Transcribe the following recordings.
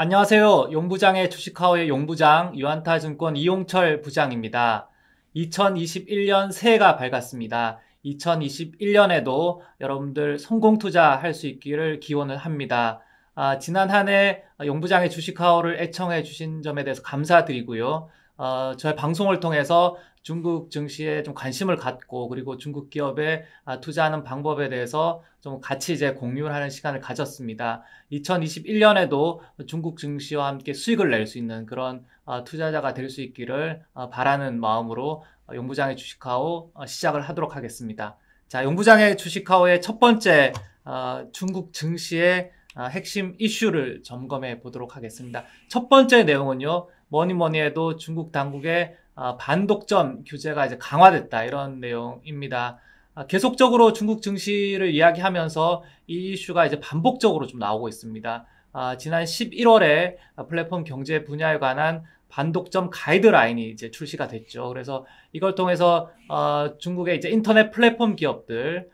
안녕하세요. 용부장의 주식하우의 용부장 유한타증권 이용철 부장입니다. 2021년 새해가 밝았습니다. 2021년에도 여러분들 성공 투자할 수 있기를 기원을 합니다. 아, 지난 한 해 용부장의 주식하우를 애청해 주신 점에 대해서 감사드리고요. 어, 저의 방송을 통해서 중국 증시에 좀 관심을 갖고 그리고 중국 기업에 아, 투자하는 방법에 대해서 좀 같이 이제 공유를 하는 시간을 가졌습니다. 2021년에도 중국 증시와 함께 수익을 낼 수 있는 그런 아, 투자자가 될 수 있기를 아, 바라는 마음으로 어, 용부장의 주식하오 시작을 하도록 하겠습니다. 자, 용부장의 주식하우의첫 번째 중국 증시의 핵심 이슈를 점검해 보도록 하겠습니다. 첫 번째 내용은요. 뭐니 뭐니 해도 중국 당국의 아, 반독점 규제가 이제 강화됐다 이런 내용입니다. 아, 계속적으로 중국 증시를 이야기하면서 이 이슈가 이제 반복적으로 좀 나오고 있습니다. 아, 지난 11월에 플랫폼 경제 분야에 관한 반독점 가이드라인이 이제 출시가 됐죠. 그래서 이걸 통해서 중국의 이제 인터넷 플랫폼 기업들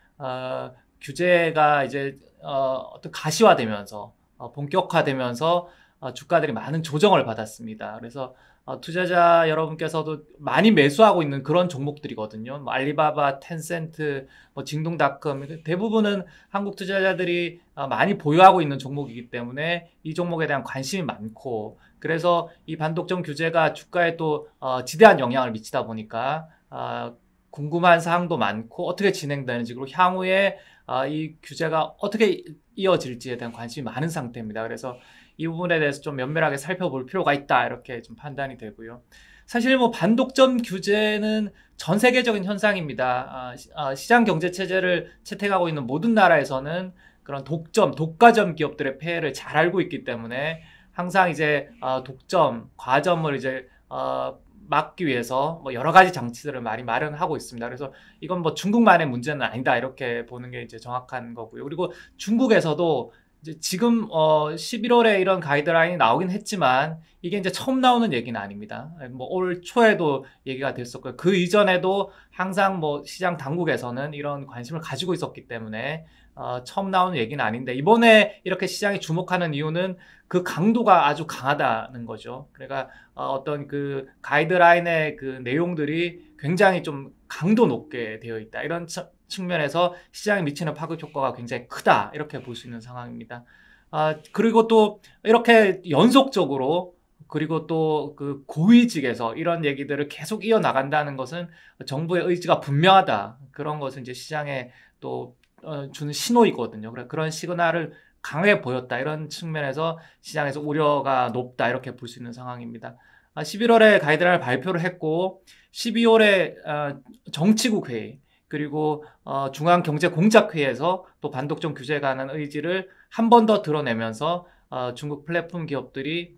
규제가 이제 어, 떤 가시화되면서 어, 본격화되면서 어, 주가들이 많은 조정을 받았습니다. 그래서 어, 투자자 여러분께서도 많이 매수하고 있는 그런 종목들이거든요. 뭐 알리바바, 텐센트, 뭐 징동닷컴 대부분은 한국 투자자들이 어, 많이 보유하고 있는 종목이기 때문에 이 종목에 대한 관심이 많고 그래서 이 반독점 규제가 주가에 또 지대한 영향을 미치다 보니까 궁금한 사항도 많고 어떻게 진행되는지 그리고 향후에 이 규제가 어떻게 이어질지에 대한 관심이 많은 상태입니다. 그래서 이 부분에 대해서 좀 면밀하게 살펴볼 필요가 있다 이렇게 좀 판단이 되고요. 사실 뭐 반독점 규제는 전 세계적인 현상입니다. 아, 아, 시장 경제 체제를 채택하고 있는 모든 나라에서는 그런 독점, 독과점 기업들의 폐해를 잘 알고 있기 때문에 항상 이제 아, 독점, 과점을 이제 어, 막기 위해서 뭐 여러 가지 장치들을 많이 마련하고 있습니다. 그래서 이건 뭐 중국만의 문제는 아니다 이렇게 보는 게 이제 정확한 거고요. 그리고 중국에서도 이제 지금 어 11월에 이런 가이드라인이 나오긴 했지만 이게 이제 처음 나오는 얘기는 아닙니다. 뭐 올 초에도 얘기가 됐었고요. 그 이전에도 항상 뭐 시장 당국에서는 이런 관심을 가지고 있었기 때문에 어, 처음 나오는 얘기는 아닌데 이번에 이렇게 시장이 주목하는 이유는 그 강도가 아주 강하다는 거죠. 그러니까 어, 어떤 그 가이드라인의 그 내용들이 굉장히 좀 강도 높게 되어 있다. 이런 측면에서 시장에 미치는 파급 효과가 굉장히 크다 이렇게 볼 수 있는 상황입니다. 아 그리고 또 이렇게 연속적으로 그리고 또 그 고위직에서 이런 얘기들을 계속 이어 나간다는 것은 정부의 의지가 분명하다 그런 것은 이제 시장에 또 어, 주는 신호이거든요. 그래 그런 시그널을 강해 보였다 이런 측면에서 시장에서 우려가 높다 이렇게 볼 수 있는 상황입니다. 11월에 아, 가이드라인을 발표를 했고 12월에 아, 정치국 회의 그리고 어, 중앙경제공작회에서 또 반독점 규제에 관한 의지를 한 번 더 드러내면서 어, 중국 플랫폼 기업들이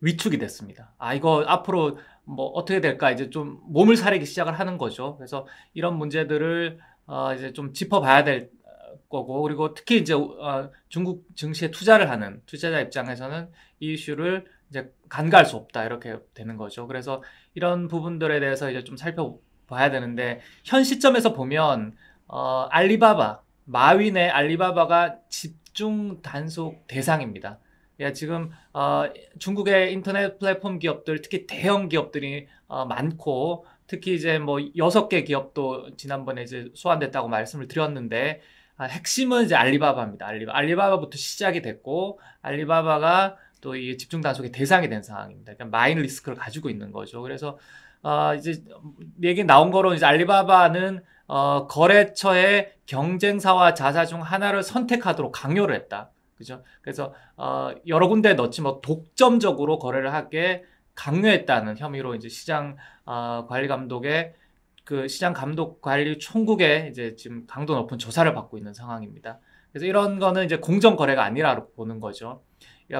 위축이 됐습니다. 아 이거 앞으로 뭐 어떻게 될까 이제 좀 몸을 사리기 시작을 하는 거죠. 그래서 이런 문제들을 어, 이제 좀 짚어봐야 될 어, 거고 그리고 특히 이제 어, 중국 증시에 투자를 하는 투자자 입장에서는 이 이슈를 이제 간과할 수 없다 이렇게 되는 거죠. 그래서 이런 부분들에 대해서 이제 좀 살펴 봐야 되는데 현 시점에서 보면 어, 알리바바 마윈의 알리바바가 집중 단속 대상입니다. 예, 지금 어, 중국의 인터넷 플랫폼 기업들 특히 대형 기업들이 어, 많고 특히 이제 뭐 여섯 개 기업도 지난번에 이제 소환됐다고 말씀을 드렸는데 아, 핵심은 이제 알리바바입니다. 알리바, 알리바바부터 시작이 됐고 알리바바가 또이 집중 단속의 대상이 된 상황입니다. 그러니까 마인 리스크를 가지고 있는 거죠. 그래서 어, 이제 얘기 나온 거로 이제 알리바바는 어, 거래처의 경쟁사와 자사 중 하나를 선택하도록 강요를 했다. 그죠? 그래서 어, 여러 군데 넣지 뭐 독점적으로 거래를 하게 강요했다는 혐의로 이제 시장 어, 관리 감독의 그 시장 감독 관리 총국의 이제 지금 강도 높은 조사를 받고 있는 상황입니다. 그래서 이런 거는 이제 공정 거래가 아니라고 보는 거죠.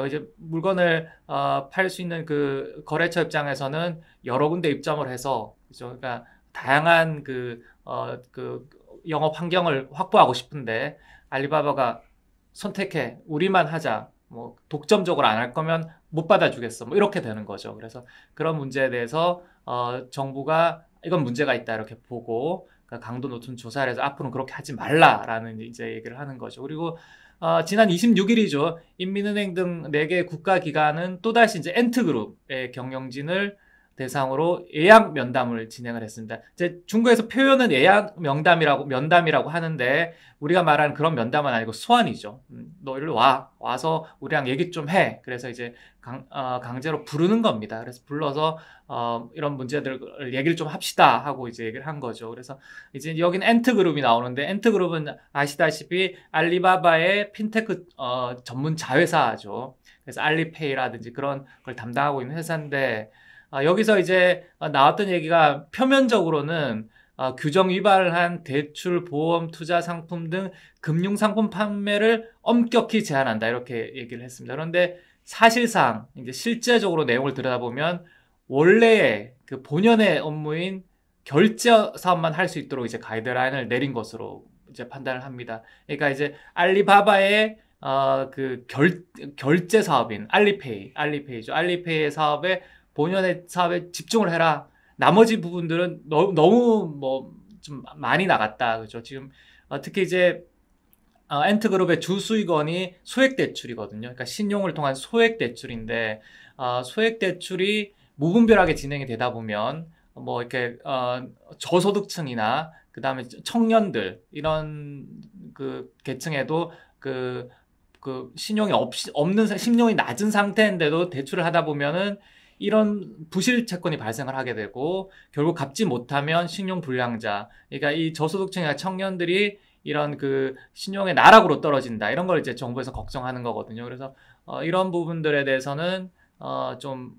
이제 물건을 어, 팔 수 있는 그 거래처 입장에서는 여러 군데 입점을 해서 그죠? 그러니까 다양한 그, 어, 그 영업 환경을 확보하고 싶은데 알리바바가 선택해 우리만 하자 뭐 독점적으로 안 할 거면 못 받아주겠어 뭐 이렇게 되는 거죠. 그래서 그런 문제에 대해서 어, 정부가 이건 문제가 있다 이렇게 보고 그러니까 강도 높은 조사를 해서 앞으로는 그렇게 하지 말라라는 이제 얘기를 하는 거죠. 그리고 어, 지난 26일이죠. 인민은행 등 4개 국가기관은 또다시 이제 엔트그룹의 경영진을 대상으로 예약 면담을 진행을 했습니다. 이제 중국에서 표현은 예약 명담이라고 면담이라고 하는데 우리가 말하는 그런 면담은 아니고 소환이죠. 음, 너 일로 와 와서 우리랑 얘기 좀 해. 그래서 이제 강, 어, 강제로 부르는 겁니다. 그래서 불러서 어, 이런 문제들을 얘기를 좀 합시다 하고 이제 얘기를 한 거죠. 그래서 이제 여긴 엔트 그룹이 나오는데 엔트 그룹은 아시다시피 알리바바의 핀테크 어, 전문 자회사죠. 그래서 알리페이라든지 그런 걸 담당하고 있는 회사인데. 아, 여기서 이제 아, 나왔던 얘기가 표면적으로는 아, 규정 위반한 대출, 보험, 투자 상품 등 금융 상품 판매를 엄격히 제한한다 이렇게 얘기를 했습니다. 그런데 사실상 이제 실제적으로 내용을 들여다보면 원래의 그 본연의 업무인 결제 사업만 할 수 있도록 이제 가이드라인을 내린 것으로 이제 판단을 합니다. 그러니까 이제 알리바바의 어그 결 결제 사업인 알리페이, 알리페이죠. 알리페이 사업에 본연의 사업에 집중을 해라. 나머지 부분들은 너, 너무 뭐 좀 많이 나갔다. 그죠? 지금 어, 특히 이제 어, 엔트 그룹의 주 수익원이 소액 대출이거든요. 그러니까 신용을 통한 소액 대출인데 어, 소액 대출이 무분별하게 진행이 되다 보면 뭐 이렇게 어, 저소득층이나 그 다음에 청년들 이런 그 계층에도 그, 그 신용이 없, 없는 신용이 낮은 상태인데도 대출을 하다 보면은 이런 부실 채권이 발생을 하게 되고 결국 갚지 못하면 신용 불량자 그러니까 이 저소득층이나 청년들이 이런 그 신용의 나락으로 떨어진다 이런 걸 이제 정부에서 걱정하는 거거든요. 그래서 어, 이런 부분들에 대해서는 어, 좀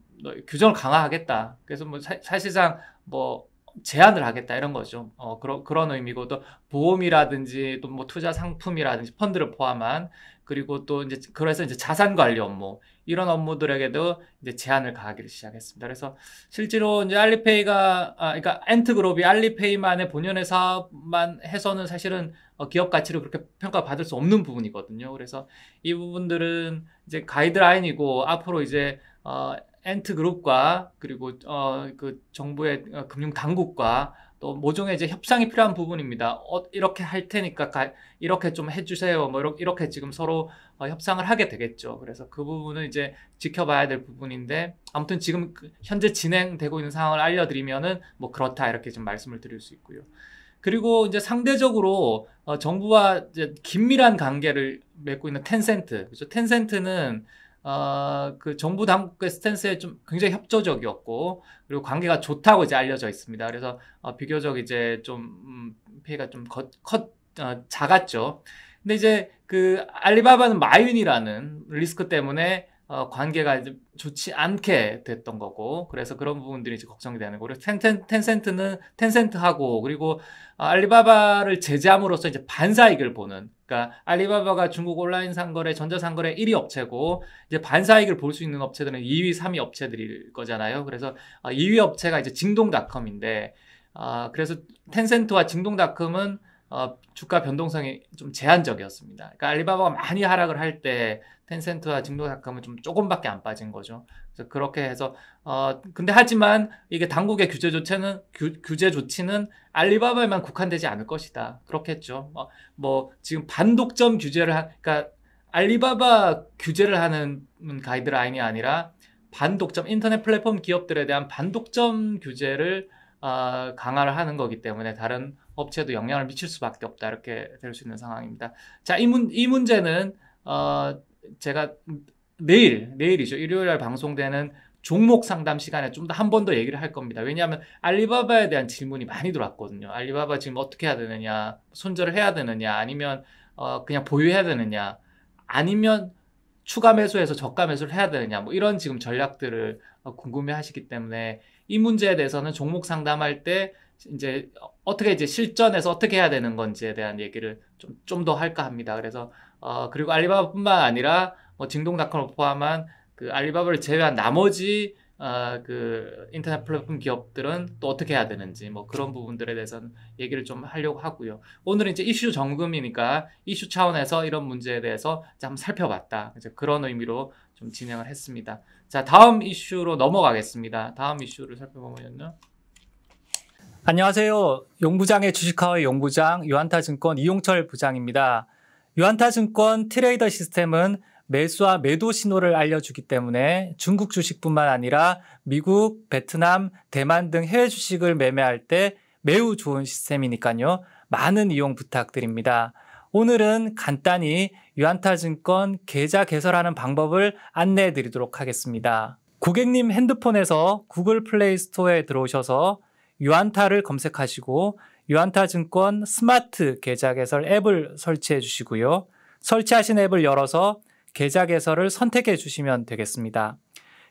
규정을 강화하겠다. 그래서 뭐 사, 사실상 뭐 제한을 하겠다 이런 거죠. 어, 그런 그런 의미고 또 보험이라든지 또 뭐 투자 상품이라든지 펀드를 포함한 그리고 또 이제 그래서 이제 자산 관리 업무 뭐 이런 업무들에게도 이제 제한을 가하기를 시작했습니다. 그래서 실제로 이제 알리페이가 아, 그러니까 엔트그룹이 알리페이만의 본연의 사업만 해서는 사실은 어, 기업 가치로 그렇게 평가받을 수 없는 부분이거든요. 그래서 이 부분들은 이제 가이드라인이고 앞으로 이제 어, 엔트그룹과 그리고 어, 그 정부의 어, 금융 당국과 또 모종의 이제 협상이 필요한 부분입니다. 어, 이렇게 할 테니까 가, 이렇게 좀 해주세요. 뭐 이렇게, 이렇게 지금 서로 어, 협상을 하게 되겠죠. 그래서 그 부분은 이제 지켜봐야 될 부분인데 아무튼 지금 그 현재 진행되고 있는 상황을 알려드리면은 뭐 그렇다 이렇게 좀 말씀을 드릴 수 있고요. 그리고 이제 상대적으로 어, 정부와 이제 긴밀한 관계를 맺고 있는 텐센트, 그렇죠? 텐센트는 어, 그 정부 당국의 스탠스에 좀 굉장히 협조적이었고 그리고 관계가 좋다고 이제 알려져 있습니다. 그래서 어, 비교적 이제 좀 음, 피해가 좀 컷, 컷 어, 작았죠. 근데 이제 그 알리바바는 마윈이라는 리스크 때문에 어, 관계가 이제 좋지 않게 됐던 거고 그래서 그런 부분들이 이제 걱정이 되는 거고 텐텐, 텐센트는 텐센트하고 그리고 어, 알리바바를 제재함으로써 이제 반사익을 보는 그러니까 알리바바가 중국 온라인 상거래 전자상거래 1위 업체고 이제 반사익을 볼 수 있는 업체들은 2위 3위 업체들일 거잖아요 그래서 어, 2위 업체가 이제 징동닷컴인데 아 그래서 텐센트와 징동닷컴은 어, 주가 변동성이 좀 제한적이었습니다. 그러니까 알리바바가 많이 하락을 할 때 텐센트와 징도닷컴은 좀 조금밖에 안 빠진 거죠. 그래서 그렇게 해서 어 근데 하지만 이게 당국의 규제 조치는 규, 제 조치는 알리바바에만 국한되지 않을 것이다. 그렇겠죠. 어, 뭐 지금 반독점 규제를 하, 그러니까 알리바바 규제를 하는 가이드라인이 아니라 반독점 인터넷 플랫폼 기업들에 대한 반독점 규제를 어, 강화를 하는 거기 때문에 다른 업체도 영향을 미칠 수밖에 없다 이렇게 될 수 있는 상황입니다. 자, 이, 문, 이 문제는 어, 제가 내일 내일이죠 일요일 날 방송되는 종목 상담 시간에 좀 더 한 번 더 얘기를 할 겁니다. 왜냐하면 알리바바에 대한 질문이 많이 들어왔거든요. 알리바바 지금 어떻게 해야 되느냐, 손절을 해야 되느냐, 아니면 어, 그냥 보유해야 되느냐, 아니면 추가 매수해서 저가 매수를 해야 되느냐, 뭐 이런 지금 전략들을 어, 궁금해하시기 때문에 이 문제에 대해서는 종목 상담할 때 이제 어떻게 이제 실전에서 어떻게 해야 되는 건지에 대한 얘기를 좀 좀 더 할까 합니다. 그래서 어 그리고 알리바바뿐만 아니라 뭐 징동닷컴을 포함한 그 알리바바를 제외한 나머지 아그 어, 인터넷 플랫폼 기업들은 또 어떻게 해야 되는지 뭐 그런 부분들에 대해서는 얘기를 좀 하려고 하고요. 오늘 이제 이슈 점검이니까 이슈 차원에서 이런 문제에 대해서 한 살펴봤다. 이제 그런 의미로 좀 진행을 했습니다. 자 다음 이슈로 넘어가겠습니다. 다음 이슈를 살펴보면요. 안녕하세요. 용부장의 주식하우의 용부장 유한타증권 이용철 부장입니다. 유한타증권 트레이더 시스템은 매수와 매도 신호를 알려주기 때문에 중국 주식뿐만 아니라 미국, 베트남, 대만 등 해외 주식을 매매할 때 매우 좋은 시스템이니까요. 많은 이용 부탁드립니다. 오늘은 간단히 유한타증권 계좌 개설하는 방법을 안내해 드리도록 하겠습니다. 고객님 핸드폰에서 구글 플레이 스토어에 들어오셔서 유안타를 검색하시고 유안타 증권 스마트 계좌 개설 앱을 설치해 주시고요. 설치하신 앱을 열어서 계좌 개설을 선택해 주시면 되겠습니다.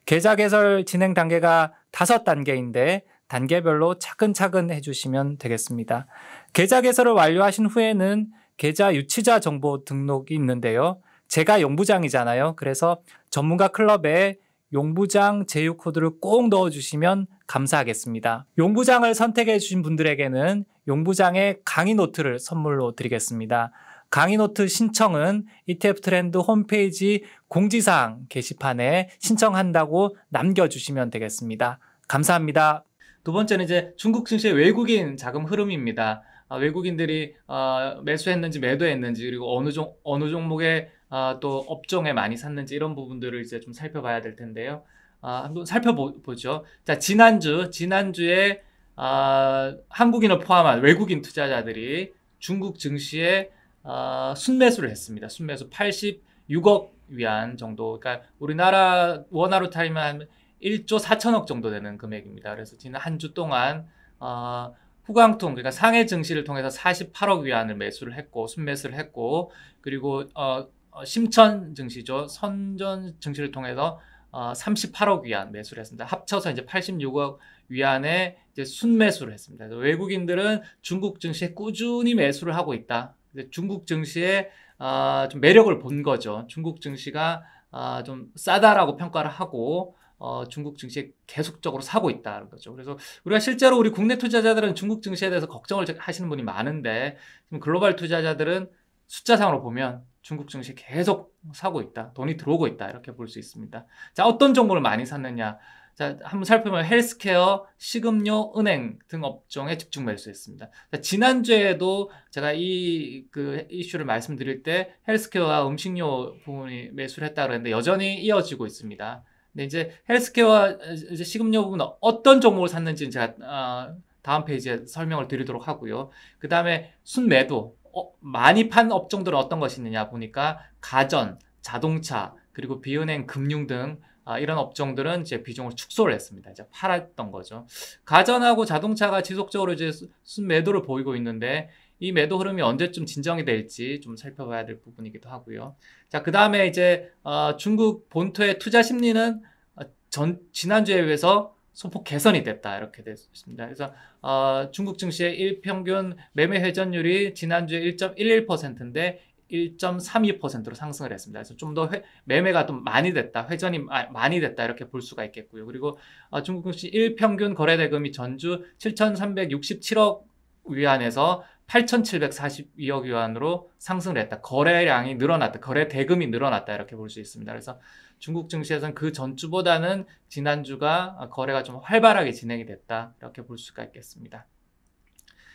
계좌 개설 진행 단계가 다섯 단계인데 단계별로 차근차근 해주시면 되겠습니다. 계좌 개설을 완료하신 후에는 계좌 유치자 정보 등록이 있는데요. 제가 용부장이잖아요. 그래서 전문가 클럽에 용부장 제휴 코드를 꼭 넣어주시면 감사하겠습니다. 용부장을 선택해주신 분들에게는 용부장의 강의 노트를 선물로 드리겠습니다. 강의 노트 신청은 ETF 트렌드 홈페이지 공지사항 게시판에 신청한다고 남겨주시면 되겠습니다. 감사합니다. 두 번째는 이제 중국 증시의 외국인 자금 흐름입니다. 아, 외국인들이 어, 매수했는지 매도했는지 그리고 어느, 종, 어느 종목에 아, 또 업종에 많이 샀는지 이런 부분들을 이제 좀 살펴봐야 될 텐데요. 아, 한번 살펴보죠. 자, 지난주, 지난주에 아, 한국인을 포함한 외국인 투자자들이 중국 증시에 아, 순매수를 했습니다. 순매수 86억 위안 정도. 그러니까 우리나라 원화로 타면 1조 4천억 정도 되는 금액입니다. 그래서 지난 한 주 동안 어, 후광통 그러니까 상해 증시를 통해서 48억 위안을 매수를 했고 순매수를 했고 그리고 어, 어, 심천 증시죠. 선전 증시를 통해서 어, 38억 위안 매수를 했습니다. 합쳐서 이제 86억 위안에 이제 순매수를 했습니다. 외국인들은 중국 증시에 꾸준히 매수를 하고 있다. 중국 증시에 어, 좀 매력을 본 거죠. 중국 증시가 어, 좀 싸다라고 평가를 하고 어, 중국 증시에 계속적으로 사고 있다는 거죠. 그래서 우리가 실제로 우리 국내 투자자들은 중국 증시에 대해서 걱정을 하시는 분이 많은데 글로벌 투자자들은 숫자상으로 보면 중국 증시 계속 사고 있다. 돈이 들어오고 있다. 이렇게 볼 수 있습니다. 자, 어떤 종목을 많이 샀느냐. 자, 한번 살펴보면 헬스케어, 식음료, 은행 등 업종에 집중 매수했습니다. 자, 지난주에도 제가 이 그 이슈를 말씀드릴 때 헬스케어와 음식료 부분이 매수를 했다 그랬는데 여전히 이어지고 있습니다. 근데 이제 헬스케어와 이제 식음료 부분은 어떤 종목을 샀는지는 제가 어, 다음 페이지에 설명을 드리도록 하고요. 그 다음에 순매도 어, 많이 판 업종들은 어떤 것이 있느냐 보니까 가전, 자동차, 그리고 비은행, 금융 등 아, 이런 업종들은 이제 비중을 축소를 했습니다. 이제 팔았던 거죠. 가전하고 자동차가 지속적으로 이제 순매도를 보이고 있는데 이 매도 흐름이 언제쯤 진정이 될지 좀 살펴봐야 될 부분이기도 하고요. 자, 그 다음에 이제 어, 중국 본토의 투자 심리는 어, 전, 지난주에 비해서 소폭 개선이 됐다 이렇게 됐습니다. 그래서 어, 중국 증시의 일평균 매매 회전율이 지난주에 1.11%인데 1.32%로 상승을 했습니다. 그래서 좀 더 매매가 좀 많이 됐다, 회전이 마, 많이 됐다 이렇게 볼 수가 있겠고요. 그리고 어, 중국 증시 일평균 거래대금이 전주 7,367억 위안에서 8,742억 위안으로 상승을 했다. 거래량이 늘어났다. 거래 대금이 늘어났다. 이렇게 볼 수 있습니다. 그래서 중국 증시에서는 그 전주보다는 지난주가 거래가 좀 활발하게 진행이 됐다. 이렇게 볼 수가 있겠습니다.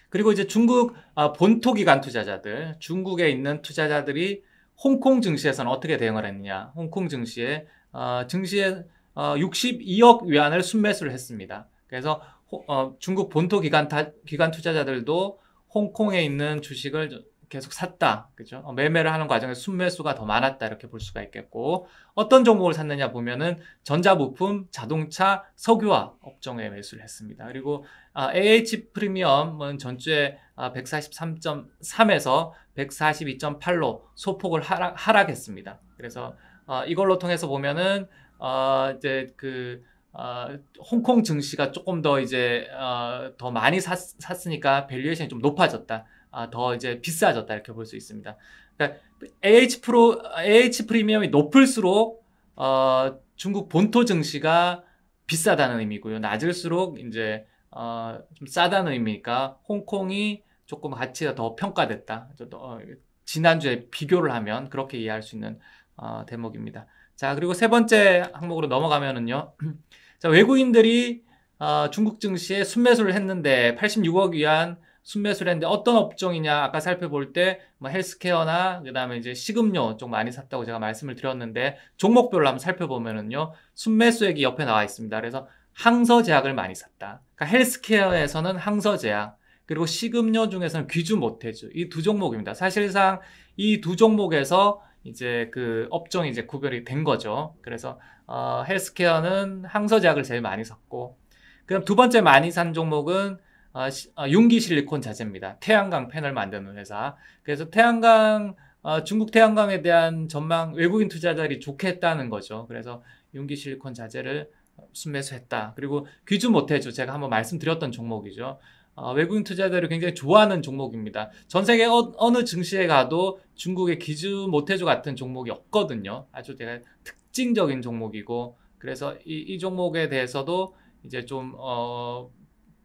그리고 이제 중국 아, 본토 기관 투자자들, 중국에 있는 투자자들이 홍콩 증시에서는 어떻게 대응을 했느냐. 홍콩 증시에, 어, 증시에 62억 어, 위안을 순매수를 했습니다. 그래서 어, 중국 본토 기관, 기관 투자자들도 홍콩에 있는 주식을 계속 샀다. 그죠? 어, 매매를 하는 과정에서 순매수가 더 많았다. 이렇게 볼 수가 있겠고, 어떤 종목을 샀느냐 보면은 전자부품, 자동차, 석유화 업종에 매수를 했습니다. 그리고 아, AH 프리미엄은 뭐 전주에 143.3에서 아, 142.8로 소폭을 하락, 하락했습니다. 그래서 어, 이걸로 통해서 보면은, 어, 이제 그, 어, 홍콩 증시가 조금 더 이제 어, 더 많이 샀, 샀으니까 밸류에이션이 좀 높아졌다. 아, 더 이제 비싸졌다 이렇게 볼 수 있습니다. 그러니까 AH 프로 AH 프리미엄이 높을수록 어, 중국 본토 증시가 비싸다는 의미고요. 낮을수록 이제 어, 좀 싸다는 의미니까 홍콩이 조금 가치가 더 평가됐다. 어, 지난주에 비교를 하면 그렇게 이해할 수 있는 어, 대목입니다. 자, 그리고 세 번째 항목으로 넘어가면은요. 자, 외국인들이 어, 중국 증시에 순매수를 했는데 86억 위안 순매수를 했는데 어떤 업종이냐 아까 살펴볼 때뭐 헬스케어나 그다음에 이제 식음료 좀 많이 샀다고 제가 말씀을 드렸는데 종목별로 한번 살펴보면은요. 순매수액이 옆에 나와 있습니다. 그래서 항서제약을 많이 샀다. 그러니까 헬스케어에서는 항서제약 그리고 식음료 중에서는 귀주 못해주이 두 종목입니다. 사실상 이 두 종목에서 이제 그 업종이 이제 구별이 된 거죠. 그래서 어, 헬스케어는 항서제약을 제일 많이 샀고, 그럼 두 번째 많이 산 종목은 어, 시, 어, 용기 실리콘 자재입니다. 태양광 패널 만드는 회사. 그래서 태양광 어, 중국 태양광에 대한 전망 외국인 투자자들이 좋겠다는 거죠. 그래서 융기 실리콘 자재를 순매수했다. 그리고 귀주 못해줘 제가 한번 말씀드렸던 종목이죠. 어, 외국인 투자자들이 굉장히 좋아하는 종목입니다. 전 세계 어, 느 증시에 가도 중국의 기주 모태주 같은 종목이 없거든요. 아주 제가 특징적인 종목이고 그래서 이, 이 종목에 대해서도 이제 좀 어,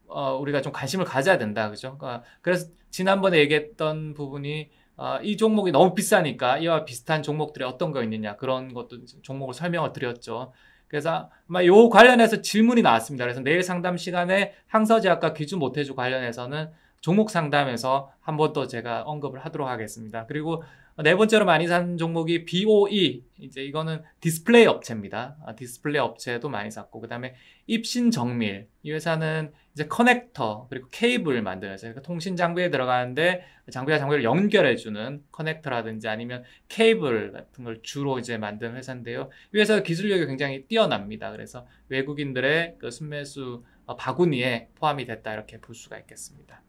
어, 우리가 좀 관심을 가져야 된다, 그죠? 그러니까 그래서 지난번에 얘기했던 부분이 어, 이 종목이 너무 비싸니까 이와 비슷한 종목들이 어떤 거 있느냐 그런 것도 종목을 설명을 드렸죠. 그래서 아마 요 관련해서 질문이 나왔습니다. 그래서 내일 상담 시간에 항서제약과 기준 모태주 관련해서는 종목 상담에서 한 번 더 제가 언급을 하도록 하겠습니다. 그리고 네 번째로 많이 산 종목이 BOE. 이제 이거는 디스플레이 업체입니다. 아, 디스플레이 업체도 많이 샀고, 그 다음에 입신정밀. 이 회사는 이제 커넥터, 그리고 케이블 을 만드는 회사. 그러니까 통신 장비에 들어가는데 장비와 장비를 연결해주는 커넥터라든지 아니면 케이블 같은 걸 주로 이제 만드는 회사인데요. 이 회사 기술력이 굉장히 뛰어납니다. 그래서 외국인들의 그 순매수 어, 바구니에 포함이 됐다. 이렇게 볼 수가 있겠습니다.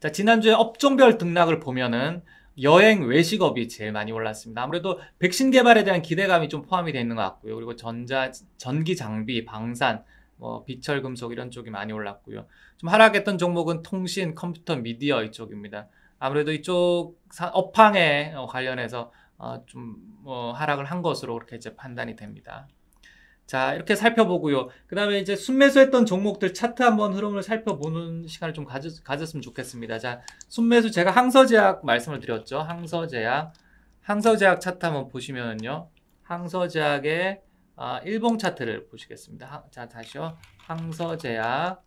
자, 지난주에 업종별 등락을 보면은 여행 외식업이 제일 많이 올랐습니다. 아무래도 백신 개발에 대한 기대감이 좀 포함이 되어 있는 것 같고요. 그리고 전자, 전기 장비, 방산, 뭐 비철 금속 이런 쪽이 많이 올랐고요. 좀 하락했던 종목은 통신, 컴퓨터, 미디어 이쪽입니다. 아무래도 이쪽 업황에 어, 관련해서 어, 좀 뭐 하락을 한 것으로 그렇게 이제 판단이 됩니다. 자, 이렇게 살펴보고요. 그 다음에 이제 순매수했던 종목들 차트 한번 흐름을 살펴보는 시간을 좀 가졌, 가졌으면 좋겠습니다. 자, 순매수 제가 항서제약 말씀을 드렸죠. 항서제약. 항서제약 차트 한번 보시면요. 항서제약의 아, 일봉 차트를 보시겠습니다. 하, 자, 다시요. 항서제약.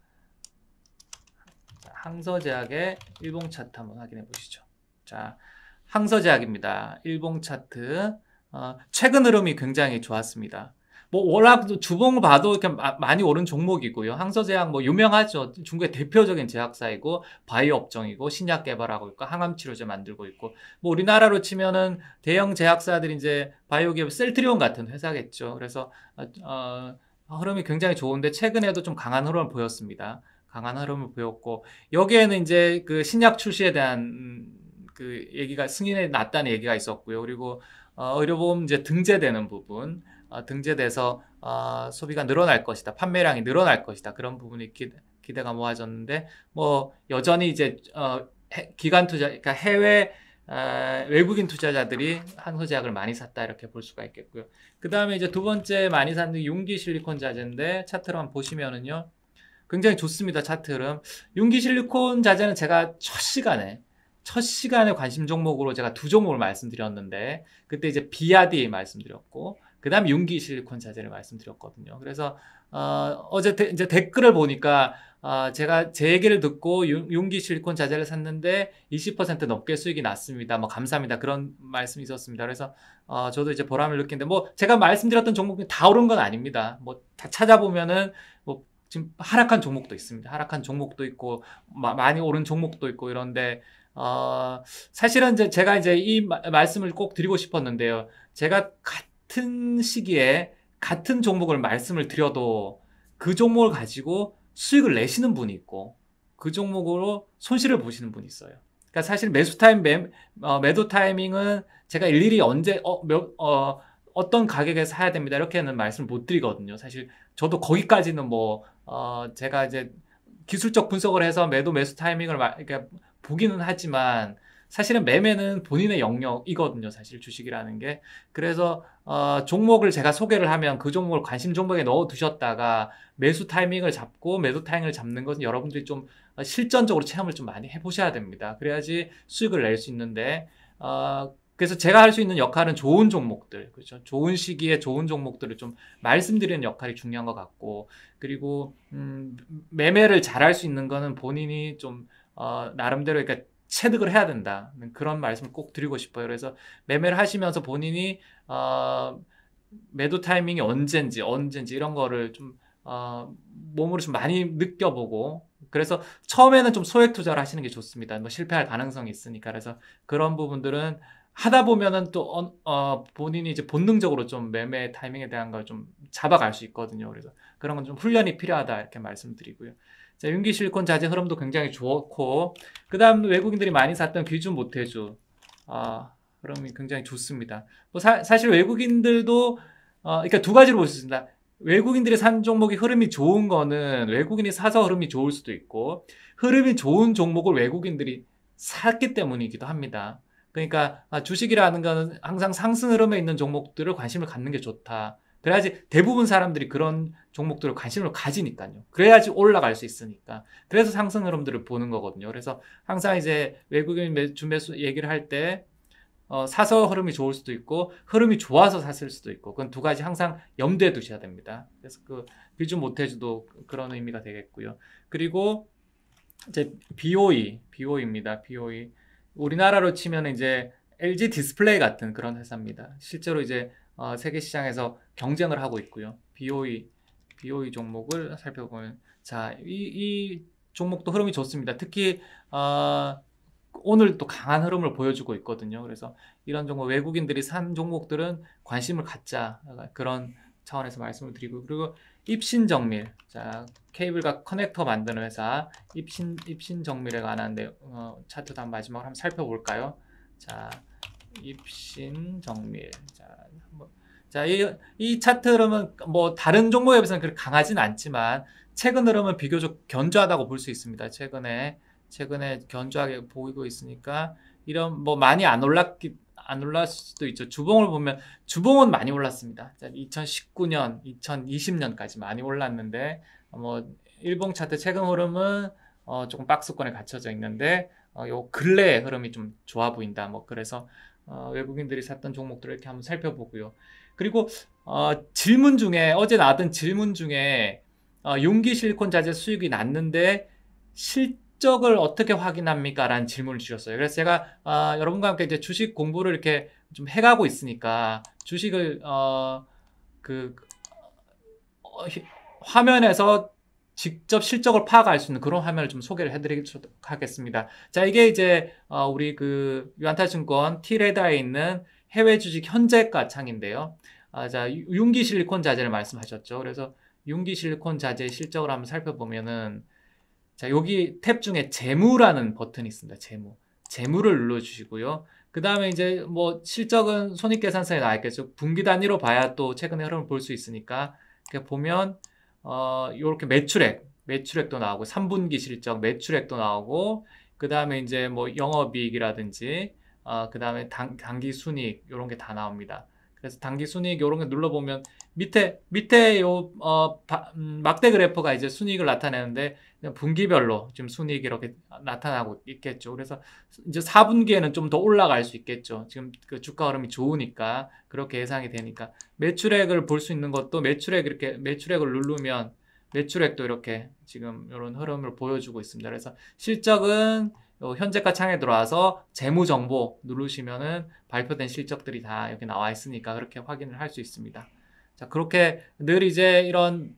항서제약의 일봉 차트 한번 확인해 보시죠. 자, 항서제약입니다. 일봉 차트. 어, 최근 흐름이 굉장히 좋았습니다. 뭐 워낙 주봉 을 봐도 이렇게 많이 오른 종목이고요. 항서제약 뭐 유명하죠. 중국의 대표적인 제약사이고 바이오 업종이고 신약 개발하고 있고 항암 치료제 만들고 있고 뭐 우리나라로 치면은 대형 제약사들이 이제 바이오 기업 셀트리온 같은 회사겠죠. 그래서 어, 어, 흐름이 굉장히 좋은데 최근에도 좀 강한 흐름을 보였습니다. 강한 흐름을 보였고 여기에는 이제 그 신약 출시에 대한 그 얘기가 승인에 났다는 얘기가 있었고요. 그리고 어, 의료보험 이제 등재되는 부분 어, 등재돼서 어, 소비가 늘어날 것이다. 판매량이 늘어날 것이다. 그런 부분이 기, 대가 모아졌는데 뭐 여전히 이제 어, 기관 투자 그러니까 해외 아, 외국인 투자자들이 항소 제약을 많이 샀다 이렇게 볼 수가 있겠고요. 그 다음에 이제 두 번째 많이 산는 용기 실리콘 자재인데 차트를 한번 보시면은요. 굉장히 좋습니다. 차트 흐름. 용기 실리콘 자재는 제가 첫 시간에 첫 시간에 관심 종목으로 제가 두 종목을 말씀드렸는데 그때 이제 비아디 말씀드렸고 그 다음에 융기 실리콘 자재를 말씀드렸거든요. 그래서, 어, 어제 데, 이제 댓글을 보니까, 어, 제가 제 얘기를 듣고 융, 기 실리콘 자재를 샀는데 20% 넘게 수익이 났습니다. 뭐, 감사합니다. 그런 말씀이 있었습니다. 그래서, 어, 저도 이제 보람을 느끼는데, 뭐, 제가 말씀드렸던 종목이 다 오른 건 아닙니다. 뭐, 다 찾아보면은, 뭐, 지금 하락한 종목도 있습니다. 하락한 종목도 있고, 마, 많이 오른 종목도 있고, 이런데, 어, 사실은 이제 제가 이제 이 마, 말씀을 꼭 드리고 싶었는데요. 제가 가, 같은 시기에 같은 종목을 말씀을 드려도 그 종목을 가지고 수익을 내시는 분이 있고 그 종목으로 손실을 보시는 분이 있어요. 그러니까 사실 매수 타임, 매, 어, 매도 타이밍은 제가 일일이 언제 어, 몇, 어, 어떤 가격에 사야 됩니다. 이렇게는 말씀을 못 드리거든요. 사실 저도 거기까지는 뭐, 어, 제가 이제 기술적 분석을 해서 매도 매수 타이밍을 마, 그러니까 보기는 하지만 사실은 매매는 본인의 영역이거든요. 사실 주식이라는 게. 그래서 어, 종목을 제가 소개를 하면 그 종목을 관심 종목에 넣어 두셨다가 매수 타이밍을 잡고 매도 타이밍을 잡는 것은 여러분들이 좀 어, 실전적으로 체험을 좀 많이 해보셔야 됩니다. 그래야지 수익을 낼 수 있는데 어, 그래서 제가 할 수 있는 역할은 좋은 종목들, 그렇죠? 좋은 시기에 좋은 종목들을 좀 말씀드리는 역할이 중요한 것 같고, 그리고 음, 매매를 잘할 수 있는 거는 본인이 좀 어, 나름대로 그러니까 체득을 해야 된다. 그런 말씀을 꼭 드리고 싶어요. 그래서 매매를 하시면서 본인이 어, 매도 타이밍이 언젠지 언젠지 이런 거를 좀 어, 몸으로 좀 많이 느껴보고 그래서 처음에는 좀 소액 투자를 하시는 게 좋습니다. 뭐 실패할 가능성이 있으니까 그래서 그런 부분들은 하다 보면은 또 어, 어, 본인이 이제 본능적으로 좀 매매 타이밍에 대한 걸 좀 잡아갈 수 있거든요. 그래서 그런 건 좀 훈련이 필요하다 이렇게 말씀드리고요. 자, 윤기 실리콘 자재 흐름도 굉장히 좋고 그 다음 외국인들이 많이 샀던 귀준 모태주 아, 흐름이 굉장히 좋습니다. 뭐 사, 사실 외국인들도 어, 그러니까 두 가지로 볼 수 있습니다. 외국인들이 산 종목이 흐름이 좋은 거는 외국인이 사서 흐름이 좋을 수도 있고 흐름이 좋은 종목을 외국인들이 샀기 때문이기도 합니다. 그러니까 아, 주식이라는 거는 항상 상승 흐름에 있는 종목들을 관심을 갖는 게 좋다. 그래야지 대부분 사람들이 그런 종목들을 관심을 가지니까요. 그래야지 올라갈 수 있으니까. 그래서 상승 흐름들을 보는 거거든요. 그래서 항상 이제 외국인 매주 매수 얘기를 할때 어, 사서 흐름이 좋을 수도 있고 흐름이 좋아서 샀을 수도 있고 그건 두 가지 항상 염두에 두셔야 됩니다. 그래서 그 비중 못해주도 그런 의미가 되겠고요. 그리고 이제 BOE, BOE입니다. BOE 우리나라로 치면 이제 LG 디스플레이 같은 그런 회사입니다. 실제로 이제 어, 세계 시장에서 경쟁을 하고 있고요. BOE BOE 종목을 살펴보면 자, 이, 이 종목도 흐름이 좋습니다. 특히 어, 오늘 또 강한 흐름을 보여주고 있거든요. 그래서 이런 종목 외국인들이 산 종목들은 관심을 갖자 아, 그런 차원에서 말씀을 드리고 그리고 입신정밀 자 케이블과 커넥터 만드는 회사 입신 입신정밀에 관한 내 어, 차트도 한 마지막으로 한번 살펴볼까요? 자 입신 정밀. 자, 한번. 자, 이, 이 차트 흐름은 뭐 다른 종목에 비해서는 그렇게 강하진 않지만 최근 흐름은 비교적 견조하다고 볼 수 있습니다. 최근에 최근에 견조하게 보이고 있으니까 이런 뭐 많이 안 올랐기 안 올랐을 수도 있죠. 주봉을 보면 주봉은 많이 올랐습니다. 자, 2019년, 2020년까지 많이 올랐는데 뭐 일봉 차트 최근 흐름은 어, 조금 박스권에 갇혀져 있는데 어, 요 근래의 흐름이 좀 좋아 보인다. 뭐 그래서 어, 외국인들이 샀던 종목들을 이렇게 한번 살펴보고요. 그리고 어, 질문 중에 어제 나왔던 질문 중에 어, 용기 실리콘 자재 수익이 났는데 실적을 어떻게 확인합니까? 라는 질문을 주셨어요. 그래서 제가 어, 여러분과 함께 이제 주식 공부를 이렇게 좀 해가고 있으니까 주식을 어, 그 어, 화면에서 직접 실적을 파악할 수 있는 그런 화면을 좀 소개를 해드리도록 하겠습니다. 자, 이게 이제 어, 우리 그 유한타증권 티레다에 있는 해외 주식 현재 가창인데요. 아, 자, 융기 실리콘 자재를 말씀하셨죠. 그래서 융기 실리콘 자재 실적을 한번 살펴보면은 자, 여기 탭 중에 재무라는 버튼이 있습니다. 재무. 재무를 눌러주시고요. 그 다음에 이제 뭐 실적은 손익계산서에 나와 있겠죠. 분기 단위로 봐야 또 최근의 흐름을 볼 수 있으니까 보면 어, 요렇게 매출액, 매출액도 나오고 3분기 실적 매출액도 나오고 그 다음에 이제 뭐 영업이익이라든지 어, 그 다음에 단기 순이익 요런게 다 나옵니다. 그래서 단기 순이익 요런 게 눌러보면 밑에 밑에 요 어, 바, 음, 막대 그래프가 이제 순이익을 나타내는데 분기별로 지금 순이익이 이렇게 나타나고 있겠죠. 그래서 이제 4분기에는 좀 더 올라갈 수 있겠죠. 지금 그 주가 흐름이 좋으니까 그렇게 예상이 되니까 매출액을 볼 수 있는 것도 매출액 이렇게 매출액을 누르면 매출액도 이렇게 지금 이런 흐름을 보여주고 있습니다. 그래서 실적은 현재가 창에 들어와서 재무 정보 누르시면은 발표된 실적들이 다 여기 나와 있으니까 그렇게 확인을 할 수 있습니다. 자, 그렇게 늘 이제 이런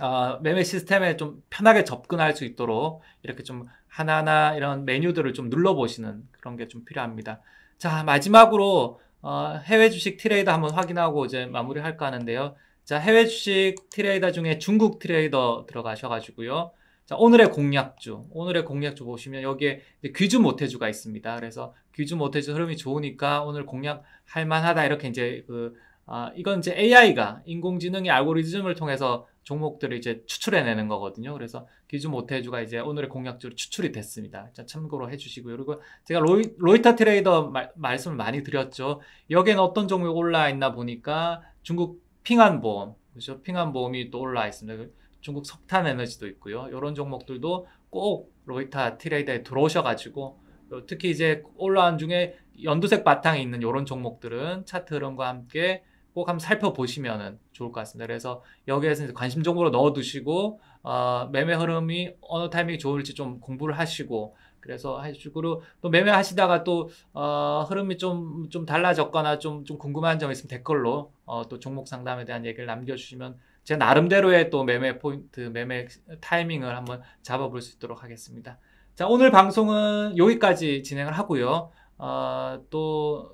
어, 매매 시스템에 좀 편하게 접근할 수 있도록 이렇게 좀 하나하나 이런 메뉴들을 좀 눌러보시는 그런 게 좀 필요합니다. 자, 마지막으로 어, 해외 주식 트레이더 한번 확인하고 이제 마무리할까 하는데요. 자, 해외 주식 트레이더 중에 중국 트레이더 들어가셔가지고요. 자, 오늘의 공략주. 오늘의 공략주 보시면 여기에 귀주 모태주가 있습니다. 그래서 귀주 모태주 흐름이 좋으니까 오늘 공략할 만하다. 이렇게 이제 그, 아, 이건 이제 AI가 인공지능의 알고리즘을 통해서 종목들을 이제 추출해내는 거거든요. 그래서 귀주 모태주가 이제 오늘의 공략주로 추출이 됐습니다. 자, 참고로 해주시고요. 그리고 제가 로이, 로이타 트레이더 말, 말씀을 많이 드렸죠. 여기는 어떤 종목이 올라와 있나 보니까 중국 핑안보험, 그죠? 핑안보험이 또 올라와 있습니다. 중국 석탄 에너지도 있고요. 이런 종목들도 꼭 로이타 트레이더에 들어오셔가지고 특히 이제 올라온 중에 연두색 바탕이 있는 이런 종목들은 차트 흐름과 함께 꼭 한번 살펴보시면 좋을 것 같습니다. 그래서 여기에서 관심 종목으로 넣어두시고 어, 매매 흐름이 어느 타이밍이 좋을지 좀 공부를 하시고 그래서 하식으또 매매하시다가 또 어, 흐름이 좀 좀 달라졌거나 좀 좀 궁금한 점 있으면 댓글로 어, 또 종목 상담에 대한 얘기를 남겨주시면 제 나름대로의 또 매매 포인트, 매매 타이밍을 한번 잡아볼 수 있도록 하겠습니다. 자, 오늘 방송은 여기까지 진행을 하고요. 어, 또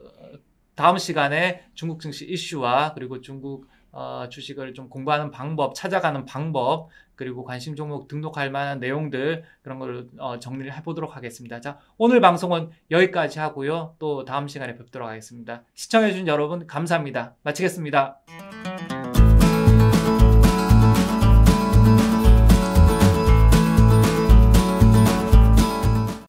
다음 시간에 중국 증시 이슈와 그리고 중국 어, 주식을 좀 공부하는 방법, 찾아가는 방법, 그리고 관심 종목 등록할 만한 내용들 그런 걸 어, 정리를 해보도록 하겠습니다. 자, 오늘 방송은 여기까지 하고요. 또 다음 시간에 뵙도록 하겠습니다. 시청해주신 여러분 감사합니다. 마치겠습니다.